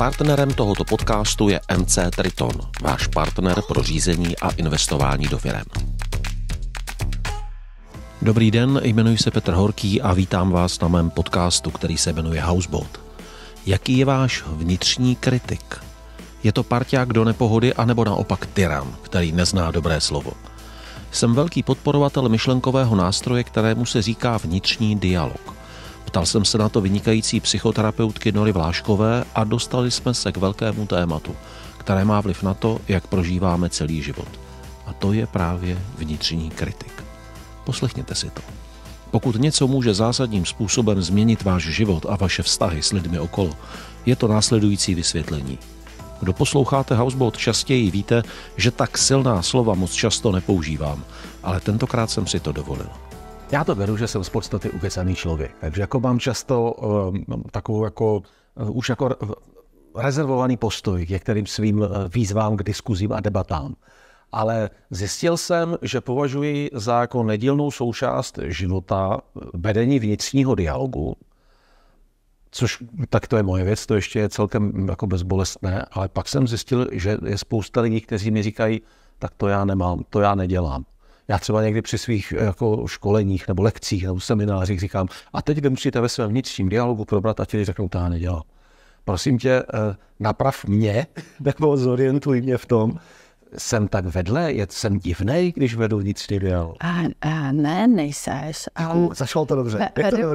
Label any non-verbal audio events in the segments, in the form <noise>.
Partnerem tohoto podcastu je MC Triton, váš partner pro řízení a investování do firem. Dobrý den, jmenuji se Petr Horký a vítám vás na mém podcastu, který se jmenuje Houseboat. Jaký je váš vnitřní kritik? Je to parťák do nepohody anebo naopak tyran, který nezná dobré slovo? Jsem velký podporovatel myšlenkového nástroje, kterému se říká vnitřní dialog – Ptal jsem se na to vynikající psychoterapeutky Nory Vláškové a dostali jsme se k velkému tématu, které má vliv na to, jak prožíváme celý život. A to je právě vnitřní kritik. Poslechněte si to. Pokud něco může zásadním způsobem změnit váš život a vaše vztahy s lidmi okolo, je to následující vysvětlení. Kdo posloucháte Houseboat častěji, víte, že tak silná slova moc často nepoužívám, ale tentokrát jsem si to dovolil. Já to beru, že jsem z podstaty ukecaný člověk, takže jako mám často um, takovou jako, uh, už jako eh, rezervovaný postoj k některým svým výzvám k diskuzím a debatám. Ale zjistil jsem, že považuji za jako nedílnou součást života vedení vnitřního dialogu, což tak to je moje věc, to ještě je celkem mm, jako bezbolestné, ale pak jsem zjistil, že je spousta lidí, kteří mi říkají, tak to já nemám, to já nedělám. Já třeba někdy při svých eh, jako školeních nebo lekcích nebo seminářích říkám, a teď vy musíte ve svém vnitřním dialogu probrat, a ti řeknou, ta nedělá. Prosím tě, eh, naprav mě, <laughs> nebo zorientuj mě v tom, jsem tak vedle, jsem divný, když vedu vnitřní dialog. A, a ne, nejseš. Ale... zašlo to dobře.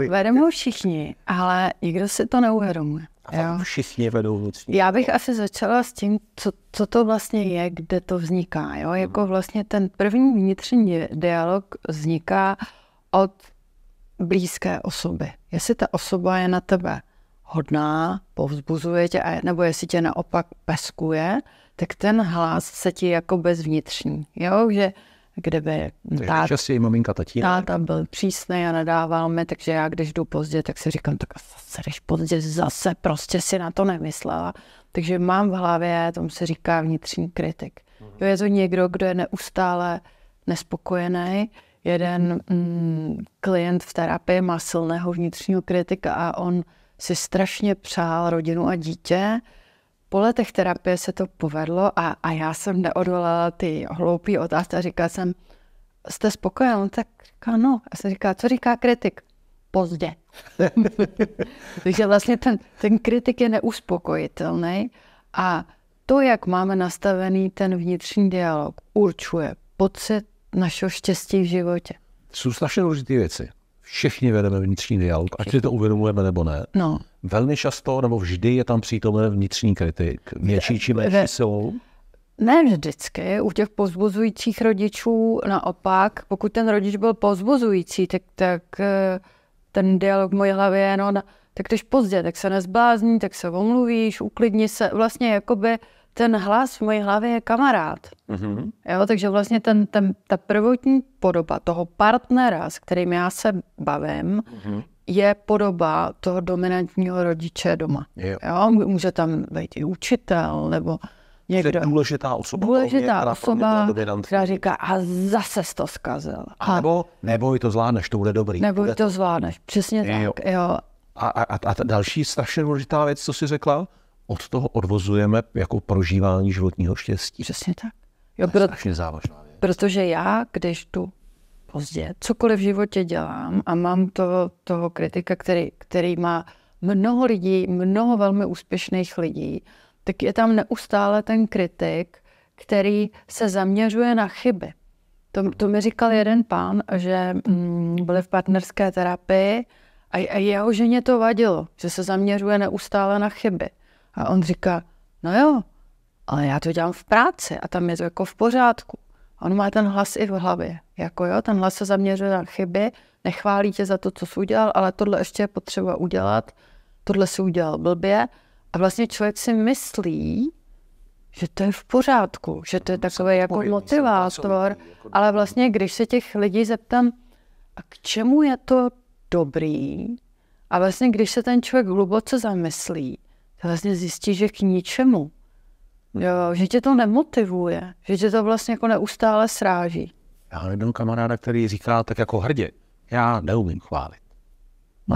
Vedeme ho všichni, ale nikdo si to neuvědomuje jo. všichni vedou vnitřní. Já bych asi začala s tím, co, co to vlastně je, kde to vzniká. Jo? Mhm. Jako vlastně ten první vnitřní dialog vzniká od blízké osoby. Jestli ta osoba je na tebe hodná, povzbuzuje tě, nebo jestli tě naopak peskuje, tak ten hlas se ti jako bezvnitřní. Jo? Že kde by táta, maminka tatínek. táta byl přísný a nadával mi, takže já když jdu pozdě, tak si říkám, tak zase jdeš pozdě, zase prostě si na to nemyslela. Takže mám v hlavě, tomu se říká vnitřní kritik. Mhm. Jo, je to někdo, kdo je neustále nespokojený. Jeden mm, klient v terapii má silného vnitřního kritika a on si strašně přál rodinu a dítě, po letech terapie se to povedlo a, a já jsem neodolala ty hloupé otázky a říkala jsem, jste spokojen? No, tak říká, no. Já jsem říkala, co říká kritik? Pozdě. <laughs> Takže vlastně ten, ten kritik je neuspokojitelný a to, jak máme nastavený ten vnitřní dialog, určuje pocit našeho štěstí v životě. Jsou strašně důležité věci. Všichni vedeme vnitřní dialog, ať si to uvědomujeme nebo ne. No velmi často nebo vždy je tam přítomen vnitřní kritik, větší či menší jsou? Ne vždycky. U těch pozbuzujících rodičů naopak, pokud ten rodič byl pozbuzující, tak, tak eh, ten dialog v mojí hlavě, no, tak když pozdě, tak se nezblázní, tak se omluvíš, uklidni se. Vlastně jakoby ten hlas v mojí hlavě je kamarád. Mm-hmm. Jo, takže vlastně ten, ten, ta prvotní podoba toho partnera, s kterým já se bavím, mm-hmm je podoba toho dominantního rodiče doma. Jo. Jo? Může tam být i učitel, nebo někdo. Je důležitá osoba. Důležitá mě, osoba, která říká, a zase jsi to zkazil. A, nebo, nebo to zvládneš, to bude dobrý. Nebo bude to zvládneš, přesně jo. tak. Jo. A, a, a ta další strašně důležitá věc, co jsi řekla, od toho odvozujeme jako prožívání životního štěstí. Přesně tak. Jo, to je proto, strašně závažná věc. Protože já, když tu pozdě. Cokoliv v životě dělám a mám to, toho kritika, který, který má mnoho lidí, mnoho velmi úspěšných lidí, tak je tam neustále ten kritik, který se zaměřuje na chyby. To, to mi říkal jeden pán, že mm, byli v partnerské terapii a, a jeho ženě to vadilo, že se zaměřuje neustále na chyby. A on říká, no jo, ale já to dělám v práci a tam je to jako v pořádku. On má ten hlas i v hlavě. Jako jo, ten hlas se zaměřuje na chyby, nechválí tě za to, co jsi udělal, ale tohle ještě je potřeba udělat, tohle si udělal blbě. A vlastně člověk si myslí, že to je v pořádku, že to je no, takový jako motivátor, jako ale vlastně, když se těch lidí zeptám, a k čemu je to dobrý, a vlastně, když se ten člověk hluboce zamyslí, tak vlastně zjistí, že k ničemu. Jo, že tě to nemotivuje, že tě to vlastně jako neustále sráží. Já mám jednoho kamaráda, který říká tak jako hrdě, já neumím chválit.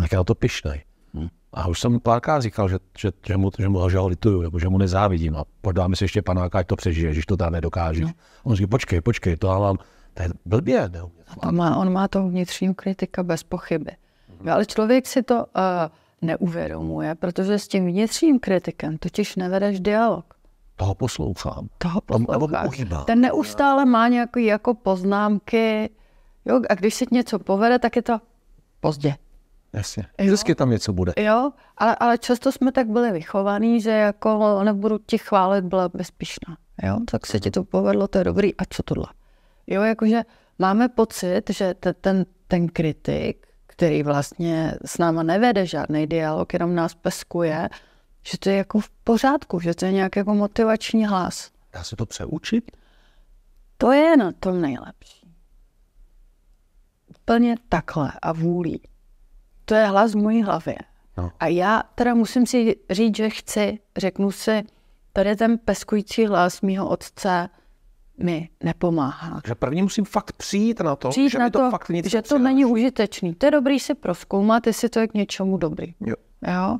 tak já to pišnej. Hmm. A už jsem párkrát říkal, že, že, že, mu, že mu ho lituju, nebo že mu nezávidím. A podáme si ještě panáka, ať to přežije, že to tam nedokáže. No. On říká, počkej, počkej, to já mám, to je blbě. Neumím a to má, on má to vnitřní kritika bez pochyby. Hmm. Ale člověk si to uh, neuvědomuje, protože s tím vnitřním kritikem totiž nevedeš dialog toho poslouchám. Toho poslouchám. Ten neustále má nějaké jako poznámky. Jo, a když se něco povede, tak je to pozdě. Jasně. Vždycky tam něco bude. Jo, ale, ale často jsme tak byli vychovaní, že jako nebudu ti chválit, byla bezpišná. Jo, tak se ti to povedlo, to je dobrý, a co tohle? Jo, jakože máme pocit, že te, ten, ten kritik, který vlastně s náma nevede žádný dialog, jenom nás peskuje, že to je jako v pořádku, že to je nějak jako motivační hlas. Dá se to přeučit? To je na tom nejlepší. Úplně takhle a vůlí. To je hlas v mojí hlavě. No. A já teda musím si říct, že chci, řeknu si, tady ten peskující hlas mýho otce mi nepomáhá. Že první musím fakt přijít na to, přijít že na to, to fakt nic Že to není užitečný. To je dobrý si proskoumat, jestli to je k něčemu dobrý. Jo. jo?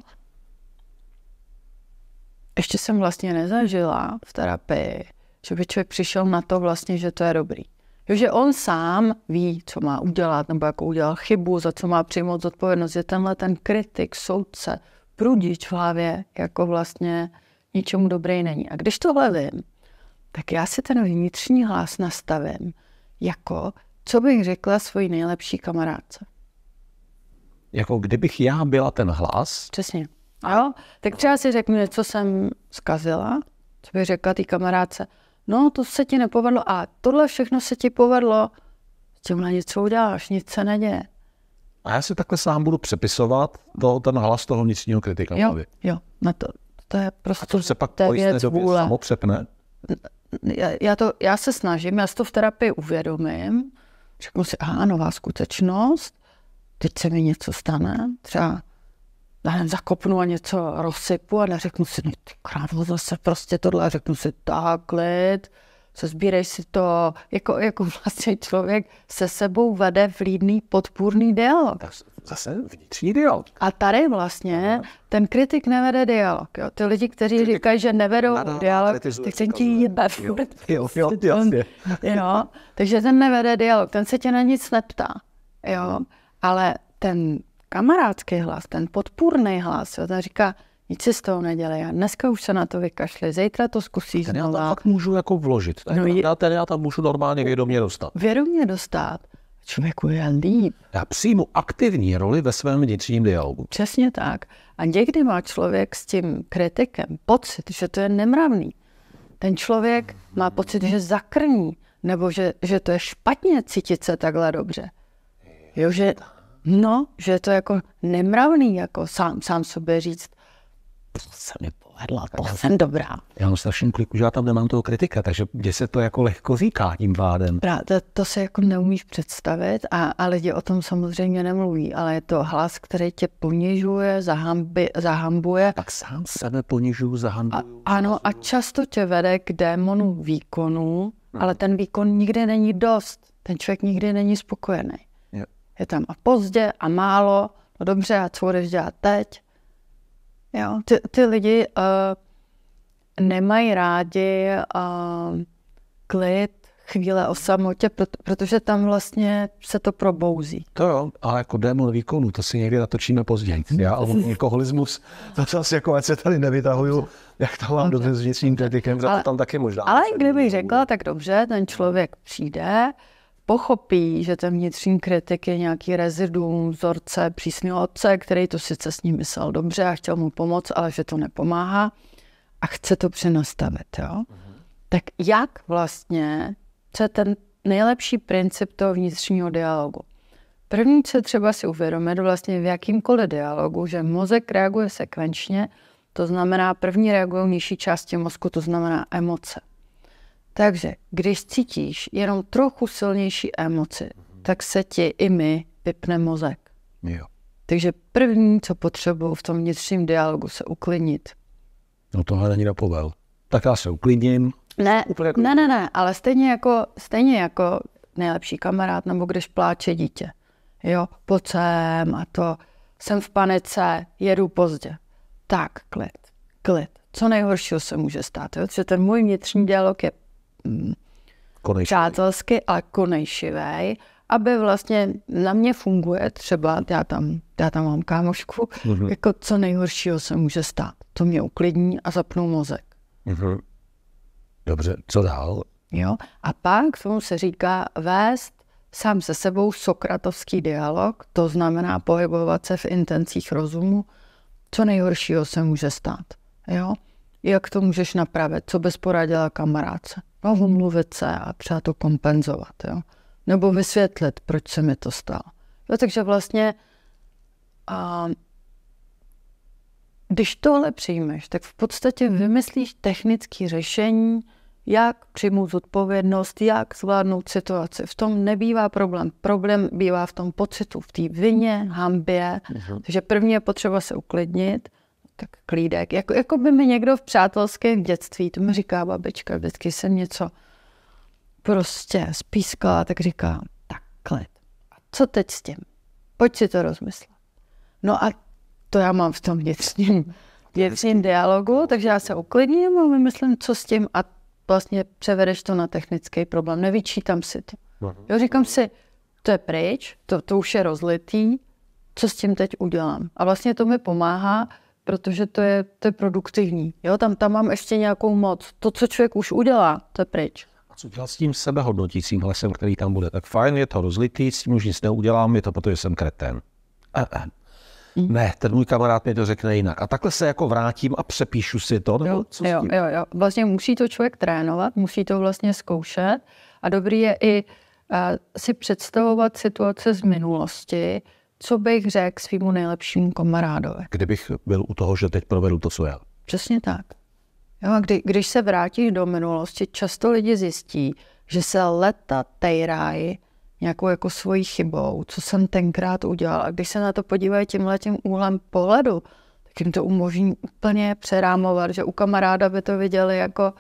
ještě jsem vlastně nezažila v terapii, že by člověk přišel na to vlastně, že to je dobrý. Jo, že on sám ví, co má udělat, nebo jak udělal chybu, za co má přijmout zodpovědnost, že tenhle ten kritik, soudce, prudič v hlavě, jako vlastně ničemu dobrý není. A když tohle vím, tak já si ten vnitřní hlas nastavím jako, co bych řekla svoji nejlepší kamarádce. Jako kdybych já byla ten hlas. Přesně. Jo? Tak třeba si řeknu, co jsem zkazila, co by řekla té kamarádce, no to se ti nepovedlo a tohle všechno se ti povedlo, s tímhle něco uděláš, nic se neděje. A já si takhle sám budu přepisovat to, ten hlas toho vnitřního kritika. Jo, mluvě. jo, na to, to je prostě... A to se pak po jisté vůle. samopřepne? Já, já, to, já se snažím, já si to v terapii uvědomím, řeknu si, aha, nová skutečnost, teď se mi něco stane, třeba zakopnu a něco rozsypu a neřeknu si, no ty krávo, zase prostě tohle, a řeknu si, tak, klid, sezbírej si to, jako, jako vlastně člověk se sebou vede vlídný podpůrný dialog. Zase vnitřní dialog. A tady vlastně ten kritik nevede dialog. Jo. Ty lidi, kteří kritik říkají, že nevedou Nada, dialog, ty se ti prostě jo, takže ten nevede dialog, ten se tě na nic neptá. Jo. Mhm. Ale ten kamarádský hlas, ten podpůrný hlas, jo, ten říká, nic si z toho nedělej, dneska už se na to vykašli, zítra to zkusíš ten já tam fakt můžu jako vložit, ten, no, já, ten já tam můžu normálně vědomě dostat. Vědomě dostat, člověku je líp. Já přijmu aktivní roli ve svém vnitřním dialogu. Přesně tak. A někdy má člověk s tím kritikem pocit, že to je nemravný. Ten člověk má pocit, že zakrní, nebo že, že to je špatně cítit se takhle dobře. Jo, že No, že je to jako nemravný, jako sám, sám sobě říct, to se mi povedla, to já, jsem dobrá. Já mám strašný kliku, že já tam nemám toho kritika, takže mě se to jako lehko říká tím vádem. Pra, to, to se jako neumíš představit a, a lidi o tom samozřejmě nemluví, ale je to hlas, který tě ponižuje, zahambi, zahambuje. Tak sám sebe ponižuju, zahambuju. A, ano a často tě vede k démonu výkonu, no. ale ten výkon nikdy není dost. Ten člověk nikdy není spokojený je tam a pozdě a málo, no dobře, a co budeš dělat teď? Jo, ty, ty lidi uh, nemají rádi uh, klid, chvíle o samotě, protože tam vlastně se to probouzí. To jo, ale jako démon výkonu, to si někdy natočíme později. <laughs> Já alkoholismus, to zase jako, ať se tady nevytahuju, jak to mám dobře s vnitřním kritikem, tam taky možná. Ale kdybych řekla, tak dobře, ten člověk přijde, pochopí, že ten vnitřní kritik je nějaký reziduum vzorce přísného otce, který to sice s ním myslel dobře a chtěl mu pomoct, ale že to nepomáhá a chce to přenastavit, jo? Mm-hmm. tak jak vlastně, co je ten nejlepší princip toho vnitřního dialogu? První, co třeba si uvědomit vlastně v jakýmkoliv dialogu, že mozek reaguje sekvenčně, to znamená, první reagují nižší části mozku, to znamená emoce. Takže když cítíš jenom trochu silnější emoci, mhm. tak se ti i my vypne mozek. Jo. Takže první, co potřebuji v tom vnitřním dialogu, se uklidnit. No tohle není na povel. Tak já se uklidním. Ne, jako- ne, ne, ne, ale stejně jako, stejně jako nejlepší kamarád, nebo když pláče dítě. Jo, pocem a to, jsem v panice, jedu pozdě. Tak, klid, klid. Co nejhoršího se může stát, jo? že ten můj vnitřní dialog je Mm, konejšivý. přátelsky a konejšivý, aby vlastně na mě funguje třeba, já tam, já tam mám kámošku, mm-hmm. jako co nejhoršího se může stát. To mě uklidní a zapnou mozek. Mm-hmm. Dobře, co dál? Jo, a pak k tomu se říká vést sám se sebou sokratovský dialog, to znamená pohybovat se v intencích rozumu, co nejhoršího se může stát. Jo? jak to můžeš napravit, co bys poradila kamarádce. No, mhm. omluvit se a třeba to kompenzovat, jo. Nebo vysvětlit, proč se mi to stalo. Jo, takže vlastně, a, když tohle přijmeš, tak v podstatě vymyslíš technické řešení, jak přijmout zodpovědnost, jak zvládnout situaci. V tom nebývá problém. Problém bývá v tom pocitu, v té vině, hambě. Mhm. Takže první je potřeba se uklidnit tak klídek. Jako, jako by mi někdo v přátelském dětství, to mi říká babička, vždycky jsem něco prostě spískala, tak říká, tak klid. A co teď s tím? Pojď si to rozmyslet. No a to já mám v tom vnitřním, vnitřním dialogu, takže já se uklidním a vymyslím, co s tím a vlastně převedeš to na technický problém. Nevyčítám si to. No. Jo, říkám si, to je pryč, to, to už je rozlitý, co s tím teď udělám. A vlastně to mi pomáhá protože to je, to je produktivní. Jo, tam, tam mám ještě nějakou moc. To, co člověk už udělá, to je pryč. A co dělat s tím sebehodnotícím lesem, který tam bude? Tak fajn, je to rozlitý, s tím už nic neudělám, je to protože jsem kretén. A, eh, a. Eh. Mm. Ne, ten můj kamarád mi to řekne jinak. A takhle se jako vrátím a přepíšu si to? Nebo co jo, jo, jo. Vlastně musí to člověk trénovat, musí to vlastně zkoušet. A dobrý je i uh, si představovat situace z minulosti, co bych řekl svýmu nejlepšímu kamarádovi. Kdybych byl u toho, že teď provedu to, co já. Přesně tak. Jo, a kdy, když se vrátíš do minulosti, často lidi zjistí, že se leta tejrají nějakou jako svojí chybou, co jsem tenkrát udělal. A když se na to podívají tímhle tím úhlem pohledu, tak jim to umožní úplně přerámovat, že u kamaráda by to viděli jako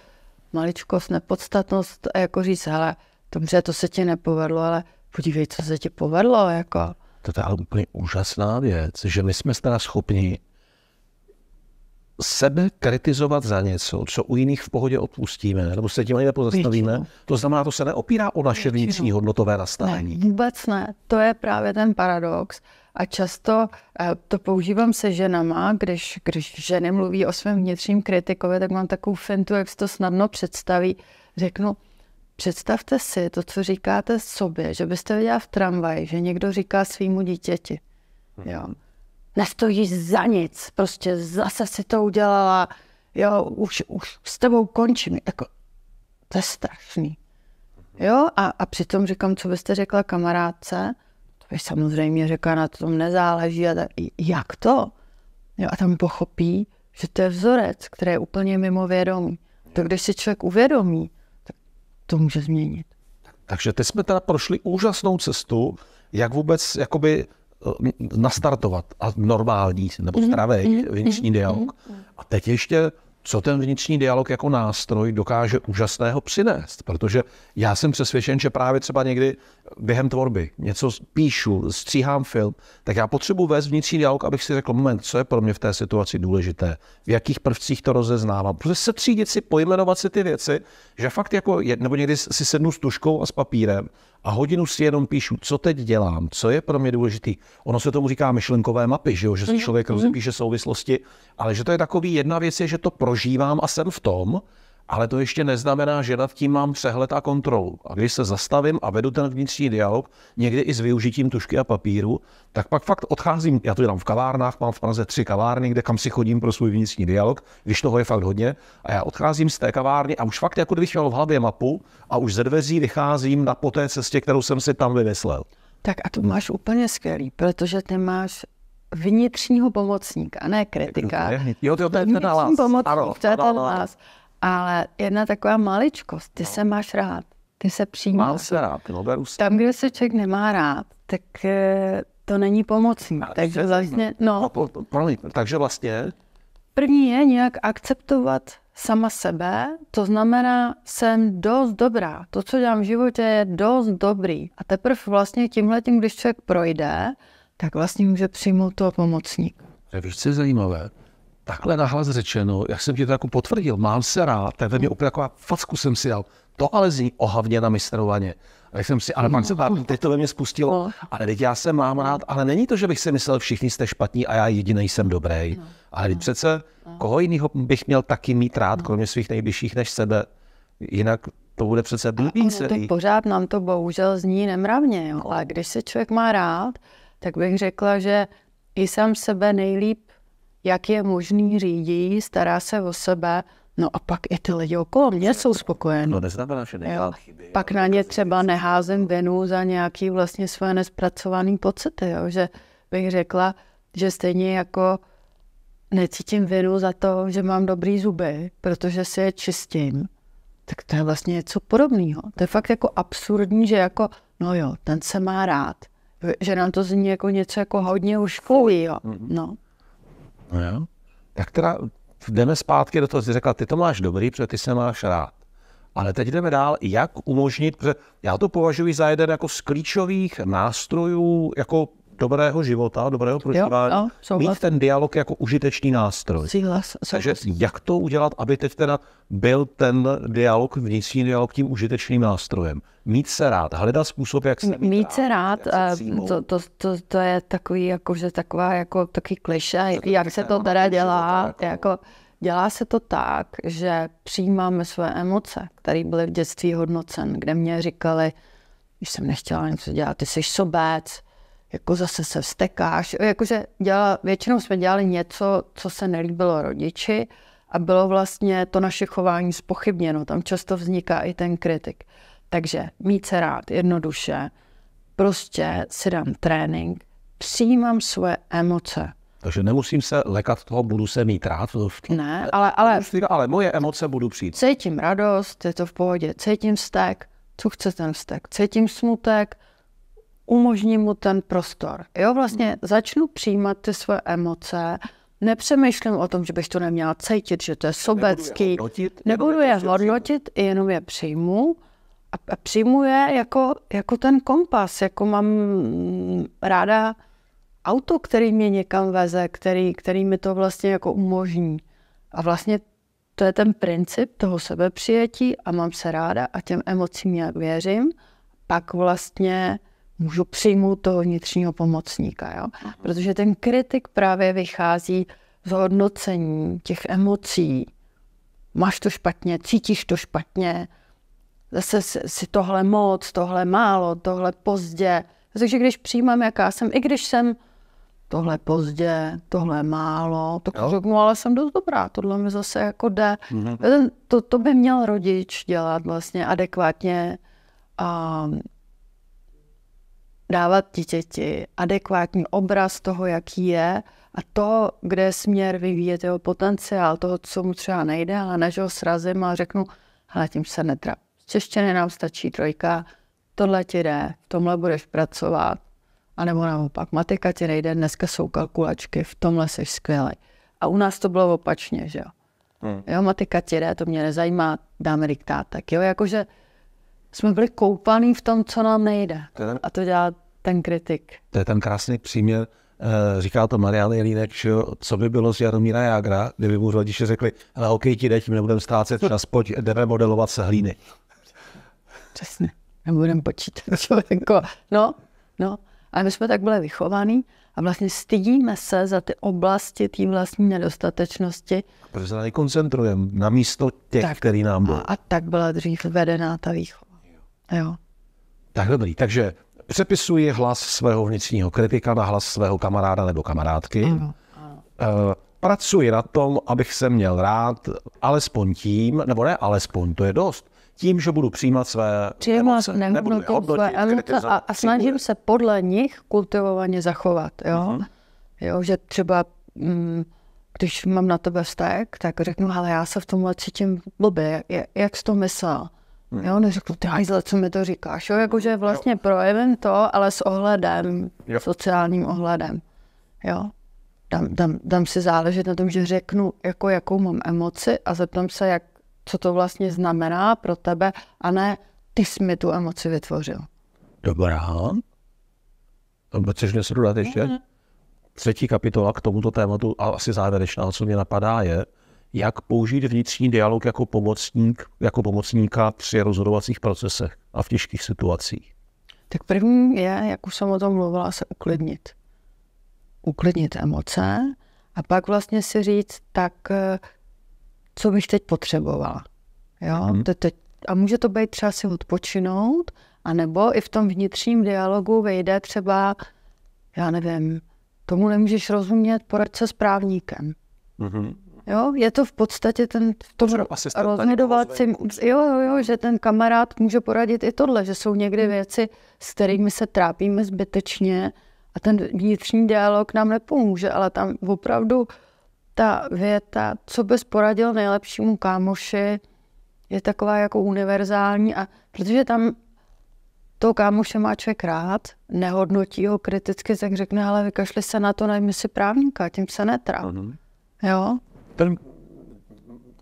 maličkost, nepodstatnost a jako říct, hele, dobře, to se ti nepovedlo, ale podívej, co se ti povedlo, jako. To je ale úplně úžasná věc, že my jsme teda schopni sebe kritizovat za něco, co u jiných v pohodě odpustíme, nebo se tím ani nepozastavíme. To znamená, to se neopírá o naše vnitřní hodnotové nastavení. Ne, vůbec ne. To je právě ten paradox. A často eh, to používám se ženama, když, když ženy mluví o svém vnitřním kritikovi, tak mám takovou fintu, jak si to snadno představí. Řeknu, Představte si to, co říkáte sobě, že byste viděla v tramvaji, že někdo říká svýmu dítěti, mhm. jo, Nestojí za nic, prostě zase si to udělala, jo, už, už s tebou končím, jako, to je strašný. Mhm. Jo, a, a přitom říkám, co byste řekla kamarádce, to by samozřejmě řekla, na tom nezáleží, a tak, jak to? Jo, a tam pochopí, že to je vzorec, který je úplně mimo vědomí. To když si člověk uvědomí, to může změnit. Takže teď jsme teda prošli úžasnou cestu, jak vůbec jakoby eh, nastartovat a normální nebo mhm, zdravý mm-hmm. vnitřní dialog. Mhm. A teď ještě, co ten vnitřní dialog jako nástroj dokáže úžasného přinést. Protože já jsem přesvědčen, že právě třeba někdy během tvorby, něco píšu, stříhám film, tak já potřebuji vést vnitřní dialog, abych si řekl, moment, co je pro mě v té situaci důležité, v jakých prvcích to rozeznávám. Protože se třídit si, pojmenovat si ty věci, že fakt jako, nebo někdy si sednu s tuškou a s papírem a hodinu si jenom píšu, co teď dělám, co je pro mě důležité. Ono se tomu říká myšlenkové mapy, že, jo? že si mhm, člověk mhm. rozpíše souvislosti, ale že to je takový, jedna věc je, že to prožívám a jsem v tom, ale to ještě neznamená, že nad tím mám přehled a kontrolu. A když se zastavím a vedu ten vnitřní dialog, někdy i s využitím tušky a papíru, tak pak fakt odcházím. Já to dělám v kavárnách, mám v Praze tři kavárny, kde kam si chodím pro svůj vnitřní dialog, když toho je fakt hodně. A já odcházím z té kavárny a už fakt jako kdybych měl v hlavě mapu a už ze dveří vycházím na po té cestě, kterou jsem si tam vymyslel. Tak a to máš úplně skvělý, protože ty máš vnitřního pomocníka, ne kritika. Jo, to je ten, hlas. ten, ano, ten, ano, ale jedna taková maličkost, ty no. se máš rád, ty se přijímáš. Mám se rád, ty beru se. Tam, kde se člověk nemá rád, tak eh, to není pomocný. Vlastně, no. A takže vlastně, no. no po, po, po, takže vlastně? První je nějak akceptovat sama sebe, to znamená, jsem dost dobrá. To, co dělám v životě, je dost dobrý. A teprve vlastně tímhle tím, když člověk projde, tak vlastně může přijmout toho pomocníka. To je zajímavé takhle nahlas řečeno, jak jsem ti to jako potvrdil, mám se rád, to je ve mě úplně taková facku jsem si dal. To ale zní ohavně na mistrovaně. A jak jsem si, ale pak se vám teď to ve mě spustilo. No. Ale teď já se mám rád, ale není to, že bych si myslel, všichni jste špatní a já jediný jsem dobrý. No. Ale teď no. přece, koho jiného bych měl taky mít rád, kromě svých nejbližších než sebe. Jinak to bude přece blbý pořád nám to bohužel zní nemravně, jo. ale když se člověk má rád, tak bych řekla, že i sám sebe nejlíp jak je možný řídí, stará se o sebe, no a pak i ty lidi okolo mě jsou spokojení. To no, neznamená, že nedělá chyby. Pak na ně třeba neházem vinu za nějaký vlastně svoje nespracované pocity, jo? že bych řekla, že stejně jako necítím vinu za to, že mám dobrý zuby, protože si je čistím, tak to je vlastně něco podobného. To je fakt jako absurdní, že jako, no jo, ten se má rád. Že nám to zní jako něco jako hodně uškolí, jo. Mhm. No. No jo. Tak teda jdeme zpátky do toho, jsi řekla, ty to máš dobrý, protože ty se máš rád. Ale teď jdeme dál, jak umožnit, protože já to považuji za jeden jako z klíčových nástrojů jako dobrého života, dobrého prožívání, mít ten dialog jako užitečný nástroj. Souhlas, Takže jak to udělat, aby teď teda byl ten dialog, vnitřní dialog tím užitečným nástrojem? Mít se rád, hledat způsob, jak se mít, mít se rád, rád se eh, to, to, to, to, je takový, jako, že taková, jako takový kliše, jak se to teda dělá, jako-, jako... Dělá se to tak, že přijímáme své emoce, které byly v dětství hodnocen, kde mě říkali, když jsem nechtěla něco dělat, ty jsi sobec, jako zase se vstekáš. Jakože dělala, většinou jsme dělali něco, co se nelíbilo rodiči a bylo vlastně to naše chování spochybněno. Tam často vzniká i ten kritik. Takže mít se rád, jednoduše, prostě si dám trénink, přijímám svoje emoce. Takže nemusím se lekat toho, budu se mít rád. Ne, ale, ale, ale moje emoce budu přijít. Cítím radost, je to v pohodě, cítím vztek, co chce ten vztek, cítím smutek, umožním mu ten prostor. Jo, vlastně hmm. začnu přijímat ty svoje emoce, nepřemýšlím o tom, že bych to neměla cítit, že to je sobecký. Nebudu je hodnotit, nebudu je hodnotit jenom je přijmu a, a přijmu je jako, jako ten kompas, jako mám mm, ráda auto, který mě někam veze, který, který mi to vlastně jako umožní. A vlastně to je ten princip toho sebepřijetí a mám se ráda a těm emocím nějak věřím. Pak vlastně můžu přijmout toho vnitřního pomocníka. Jo? Mhm. Protože ten kritik právě vychází z hodnocení těch emocí. Máš to špatně, cítíš to špatně, zase si tohle moc, tohle málo, tohle pozdě. Takže když přijímám, jaká jsem, i když jsem tohle pozdě, tohle málo, tak jo. řeknu, ale jsem dost dobrá, tohle mi zase jako jde. Mm-hmm. To, to by měl rodič dělat vlastně adekvátně a dávat dítěti adekvátní obraz toho, jaký je a to, kde je směr vyvíjet jeho potenciál, toho, co mu třeba nejde, ale než ho srazím a řeknu, ale tím se netrap. Z češtiny nám stačí trojka, tohle ti jde, v tomhle budeš pracovat. A nebo naopak, matika ti nejde, dneska jsou kalkulačky, v tomhle jsi skvělý. A u nás to bylo opačně, že jo. Hmm. Jo, matika ti jde, to mě nezajímá, dáme Tak Jo, jakože jsme byli koupaný v tom, co nám nejde. To ten, a to dělá ten kritik. To je ten krásný příměr, eh, říká to Marian Jelínek, že co by bylo z Jaromíra Jágra, kdyby mu rodiče řekli, ale OK, ti teď nebudeme ztrácet čas, pojď, jdeme modelovat se hlíny. Přesně, nebudeme počítat člověko. No, no. A my jsme tak byli vychovaní a vlastně stydíme se za ty oblasti té vlastní nedostatečnosti. Protože se na ně koncentrujeme, na místo těch, tak, který nám byl. A, a tak byla dřív vedená ta výchova. Jo. Tak dobrý, takže přepisuji hlas svého vnitřního kritika na hlas svého kamaráda nebo kamarádky. Ano, ano. Eh, pracuji na tom, abych se měl rád alespoň tím, nebo ne alespoň, to je dost, tím, že budu přijímat své Přijímat, emoce, nebudu nebudu hodnotit, své emoce a, a snažím se podle nich kultivovaně zachovat. Jo? Uh-huh. jo že třeba, mm, když mám na tebe vztek, tak řeknu, ale já se v tomhle cítím blbě, jak, jak jsi to myslel? Hmm. Jo, neřekl, ty hajzle, co mi to říkáš, jo, jakože vlastně jo. projevím to, ale s ohledem, jo. sociálním ohledem, jo. Dám, dám, dám si záležet na tom, že řeknu, jako, jakou mám emoci a zeptám se, jak, co to vlastně znamená pro tebe a ne, ty jsi mi tu emoci vytvořil. Dobrá. To chceš něco dodat ještě? Třetí kapitola k tomuto tématu a asi závěrečná, co mě napadá, je, jak použít vnitřní dialog jako, pomocník, jako pomocníka při rozhodovacích procesech a v těžkých situacích? Tak první je, jak už jsem o tom mluvila, se uklidnit. Uklidnit emoce a pak vlastně si říct, tak eh, co bych teď potřebovala. Jo? Hmm. te, a může to být třeba si odpočinout, anebo i v tom vnitřním dialogu vejde třeba, já nevím, tomu nemůžeš rozumět, poraď se s právníkem. hmm Jo, je to v podstatě ten v tom rozhodovací, jo, jo, jo, že ten kamarád může poradit i tohle, že jsou někdy hmm. věci, s kterými se trápíme zbytečně a ten vnitřní dialog nám nepomůže, ale tam opravdu ta věta, co bys poradil nejlepšímu kámoši, je taková jako univerzální, a protože tam toho kámoše má člověk rád, nehodnotí ho kriticky, tak řekne, ale vykašli se na to, najmi si právníka, tím se netrápí. Mhm. Jo, ten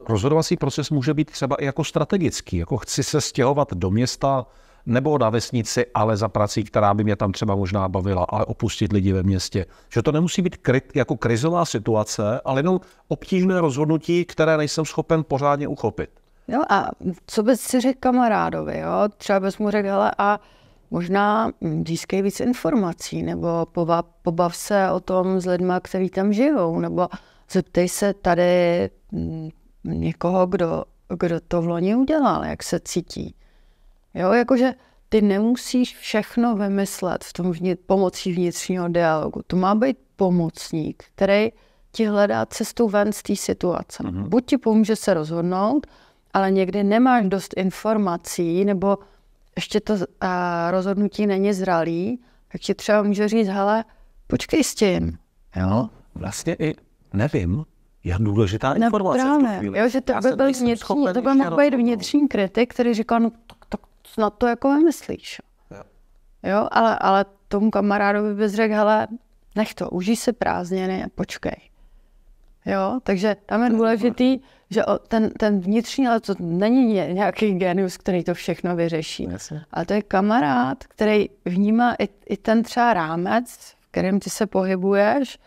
rozhodovací proces může být třeba i jako strategický, jako chci se stěhovat do města nebo na vesnici, ale za prací, která by mě tam třeba možná bavila, ale opustit lidi ve městě. Že to nemusí být kryt, jako krizová situace, ale jenom obtížné rozhodnutí, které nejsem schopen pořádně uchopit. Jo, a co bys si řekl kamarádovi, jo? Třeba bys mu řekl, hele, a možná získej víc informací, nebo pobav, pobav se o tom s lidmi, kteří tam žijou, nebo Zeptej se tady mm, někoho, kdo, kdo to v loni udělal, jak se cítí. Jo, jakože ty nemusíš všechno vymyslet v tom vnitř, pomocí vnitřního dialogu. To má být pomocník, který ti hledá cestu ven z té situace. Mm-hmm. Buď ti pomůže se rozhodnout, ale někdy nemáš dost informací, nebo ještě to a, rozhodnutí není zralý, tak ti třeba může říct, hele, počkej s tím. Jo, vlastně i nevím, je důležitá ne, no, informace. Právě. Jo, že to by byl vnitřní, to byl mohl být vnitřní kritik, který říkal, no tak, tak snad to jako nemyslíš. Jo, jo ale, ale tomu kamarádovi bys řekl, hele, nech to, užij si prázdniny a počkej. Jo, takže tam je důležitý, že ten, ten vnitřní, ale to není nějaký genius, který to všechno vyřeší. No, jasně. Ale to je kamarád, který vnímá i, i ten třeba rámec, v kterém ty se pohybuješ,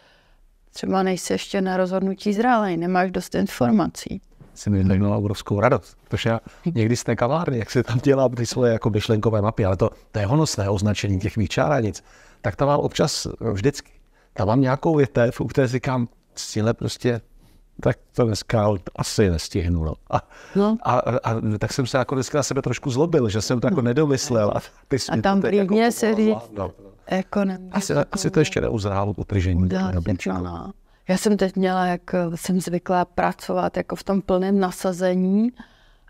Třeba nejsi ještě na rozhodnutí zralej, nemáš dost informací. Jsem mi dělala obrovskou radost, protože já hm. někdy z té kavárny, jak se tam dělá ty svoje jako myšlenkové mapy, ale to, to je honosné označení těch mých čáranic, tak tam mám občas no, vždycky. Tam mám nějakou větev, u které říkám, cíle prostě tak to dneska asi nestihnu. No. A, no. a, a, a tak jsem se jako dneska na sebe trošku zlobil, že jsem to jako hm. nedomyslel. A, ty a tam prýmě jako se říct, no. Jako ne, asi, jako... asi to ještě neuzrálo utržení. Já jsem teď měla, jak eh, jsem zvyklá pracovat jako v tom plném nasazení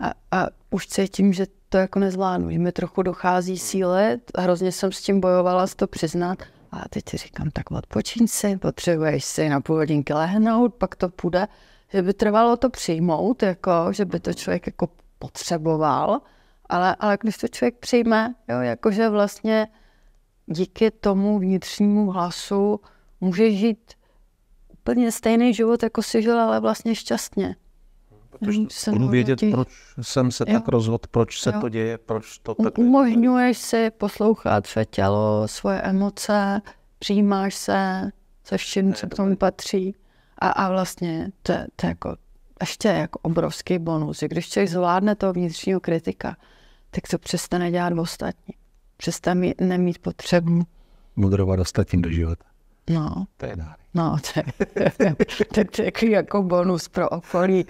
a, a už cítím, že to jako nezvládnu, že mi trochu dochází síle, hrozně jsem s tím bojovala, s to přiznat. A teď si říkám, tak odpočíň si, potřebuješ si na půl hodinky lehnout, pak to půjde. Že by trvalo to přijmout, jako, že by to člověk jako potřeboval, ale, ale když to člověk přijme, jo, jakože vlastně díky tomu vnitřnímu hlasu může žít úplně stejný život, jako si žil, ale vlastně šťastně. Protože budu vědět, těch... proč jsem se jo. tak rozhodl, proč se jo. to děje, proč to tak... Umožňuješ si poslouchat své tělo, svoje emoce, přijímáš se se vším, co k tomu patří. A, a vlastně to, to je jako ještě jako obrovský bonus, že když člověk zvládne toho vnitřního kritika, tak to přestane dělat ostatní přestaneme mít potřebu. Mudrovat dostatím do života. No. To je dár. No, to je, to je takový jako bonus pro okolí.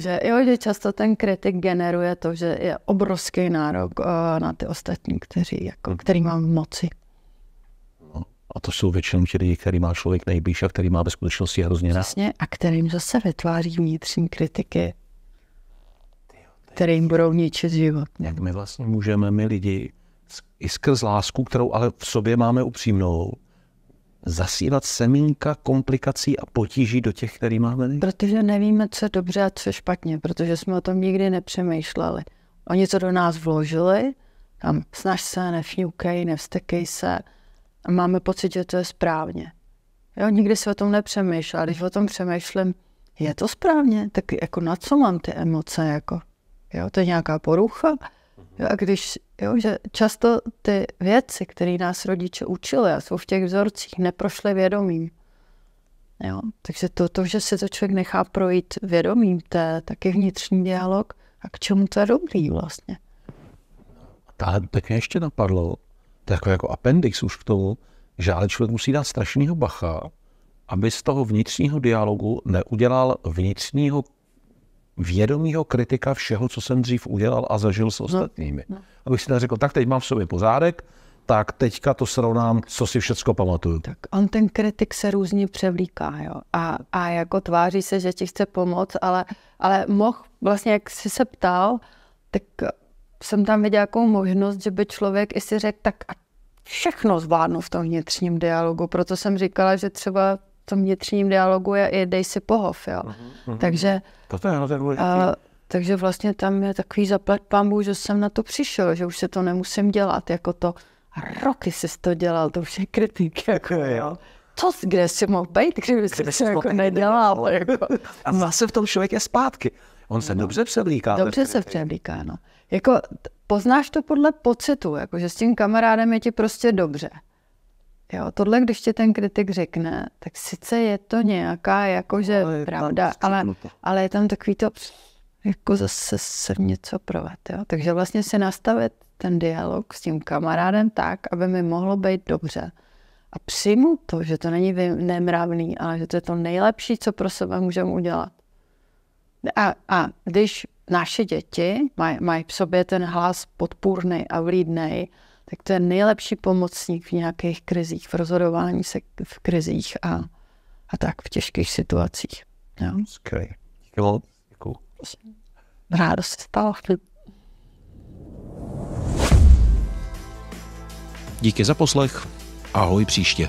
Že, jo, že často ten kritik generuje to, že je obrovský nárok uh, na ty ostatní, kteří, jako, mhm. který mám v moci. No, a to jsou většinou ti lidi, který má člověk nejblíž a který má ve skutečnosti hrozně rád. Přesně, a kterým zase vytváří vnitřní kritiky, kterým budou ničit život. Jak my vlastně můžeme, my lidi, i skrz lásku, kterou ale v sobě máme upřímnou, zasívat semínka komplikací a potíží do těch, který máme? Protože nevíme, co je dobře a co je špatně, protože jsme o tom nikdy nepřemýšleli. Oni to do nás vložili, tam snaž se, nefňukej, nevstekej se a máme pocit, že to je správně. Jo, nikdy se o tom nepřemýšlel. Když o tom přemýšlím, je to správně, tak jako na co mám ty emoce, jako, jo, to je nějaká porucha, Jo, a když, jo, že často ty věci, které nás rodiče učili a jsou v těch vzorcích, neprošly vědomím. Jo, takže to, to, že se to člověk nechá projít vědomím, to je taky vnitřní dialog a k čemu to je dobrý vlastně. A tak mě ještě napadlo, to jako, jako appendix už k tomu, že ale člověk musí dát strašného bacha, aby z toho vnitřního dialogu neudělal vnitřního vědomího kritika všeho, co jsem dřív udělal a zažil s no. ostatními. No, no. Abych si neřekl, tak teď mám v sobě pořádek, tak teďka to srovnám, co si všecko pamatuju. Tak on ten kritik se různě převlíká, jo. A, a jako tváří se, že ti chce pomoct, ale, ale mohl, vlastně jak jsi se ptal, tak jsem tam viděl jakou možnost, že by člověk i si řekl, tak a všechno zvládnu v tom vnitřním dialogu. Proto jsem říkala, že třeba tom vnitřním dialogu je, i dej si pohov, jo. uh-huh. Takže, to je, no, to je a, eh, takže vlastně tam je takový zaplet pambu, že jsem na to přišel, že už se to nemusím dělat, jako to roky jsi to dělal, to už je kritik, jako jo. To, kde jsi mohl být, kdyby, kdyby jsi to jako nedělal. Jako. <laughs> A zase vlastně v tom člověk je zpátky. On se no. dobře převlíká. Dobře se převlíká, no. Jako poznáš to podle pocitu, jako že s tím kamarádem je ti prostě dobře. Jo, tohle, když ti ten kritik řekne, tak sice je to nějaká jakože ale pravda, prostě ale, ale je tam takový to, jako zase se něco provat. Jo? Takže vlastně si nastavit ten dialog s tím kamarádem tak, aby mi mohlo být dobře. A přijmu to, že to není nemravný, ale že to je to nejlepší, co pro sebe můžeme udělat. A, a když naše děti mají maj v sobě ten hlas podpůrný a vlídnej, tak to je nejlepší pomocník v nějakých krizích, v rozhodování se v krizích a, a tak v těžkých situacích. Jo. Skvělé. Děkuji. Rádo se stalo. Díky za poslech. Ahoj příště.